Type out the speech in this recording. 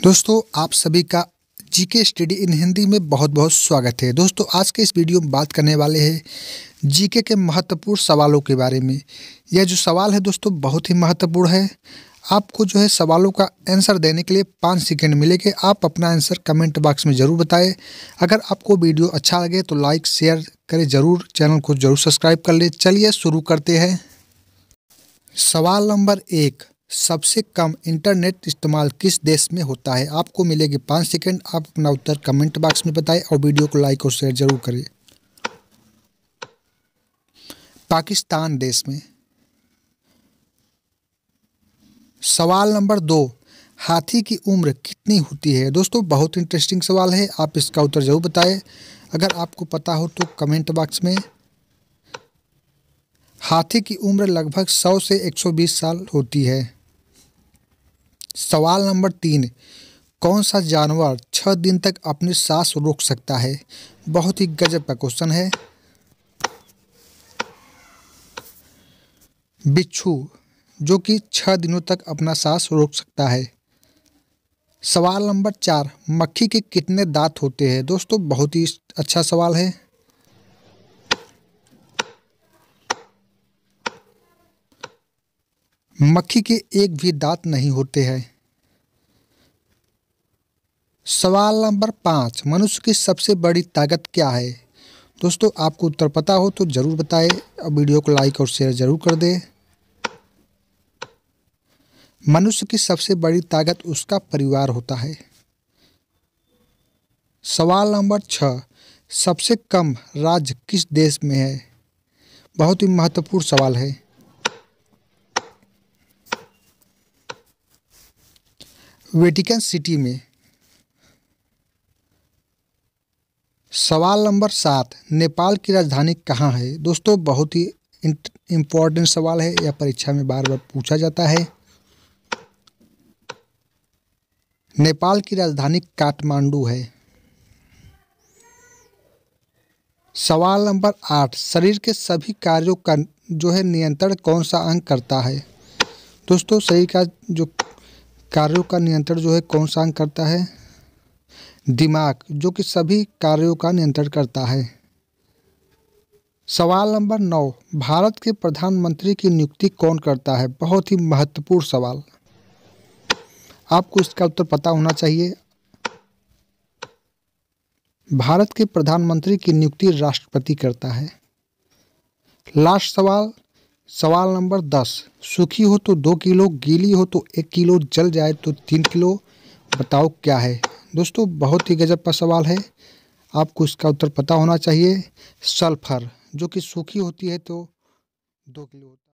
दोस्तों आप सभी का जीके स्टडी इन हिंदी में बहुत बहुत स्वागत है दोस्तों आज के इस वीडियो में बात करने वाले हैं जीके के महत्वपूर्ण सवालों के बारे में यह जो सवाल है दोस्तों बहुत ही महत्वपूर्ण है आपको जो है सवालों का आंसर देने के लिए पाँच सेकेंड मिलेंगे आप अपना आंसर कमेंट बॉक्स में ज़रूर बताएं अगर आपको वीडियो अच्छा लगे तो लाइक शेयर करें ज़रूर चैनल को ज़रूर सब्सक्राइब कर लें चलिए शुरू करते हैं सवाल नंबर एक सबसे कम इंटरनेट इस्तेमाल किस देश में होता है आपको मिलेगी पाँच सेकेंड आप अपना उत्तर कमेंट बॉक्स में बताएं और वीडियो को लाइक और शेयर जरूर करें पाकिस्तान देश में सवाल नंबर दो हाथी की उम्र कितनी होती है दोस्तों बहुत इंटरेस्टिंग सवाल है आप इसका उत्तर जरूर बताएं अगर आपको पता हो तो कमेंट बॉक्स में हाथी की उम्र लगभग 100 से 120 साल होती है सवाल नंबर तीन कौन सा जानवर छः दिन तक अपनी सांस रोक सकता है बहुत ही गजब का क्वेश्चन है बिच्छू जो कि छः दिनों तक अपना सांस रोक सकता है सवाल नंबर चार मक्खी के कितने दांत होते हैं दोस्तों बहुत ही अच्छा सवाल है मक्खी के एक भी दांत नहीं होते हैं सवाल नंबर पाँच मनुष्य की सबसे बड़ी ताकत क्या है दोस्तों आपको उत्तर पता हो तो ज़रूर बताएं और वीडियो को लाइक और शेयर ज़रूर कर दें मनुष्य की सबसे बड़ी ताकत उसका परिवार होता है सवाल नंबर छः सबसे कम राज्य किस देश में है बहुत ही महत्वपूर्ण सवाल है वेटिकन सिटी में सवाल नंबर सात नेपाल की राजधानी कहाँ है दोस्तों बहुत ही इम्पोर्टेंट सवाल है यह परीक्षा में बार बार पूछा जाता है नेपाल की राजधानी काठमांडू है सवाल नंबर आठ शरीर के सभी कार्यों का जो है नियंत्रण कौन सा अंग करता है दोस्तों शरीर का जो कार्यों का नियंत्रण जो है कौन सा अंग करता है दिमाग जो कि सभी कार्यों का नियंत्रण करता है सवाल नंबर नौ भारत के प्रधानमंत्री की नियुक्ति कौन करता है बहुत ही महत्वपूर्ण सवाल आपको इसका उत्तर पता होना चाहिए भारत के प्रधानमंत्री की नियुक्ति राष्ट्रपति करता है लास्ट सवाल सवाल नंबर दस सूखी हो तो दो किलो गीली हो तो एक किलो जल जाए तो तीन किलो बताओ क्या है दोस्तों बहुत ही गजब का सवाल है आपको इसका उत्तर पता होना चाहिए सल्फर जो कि सूखी होती है तो दो किलो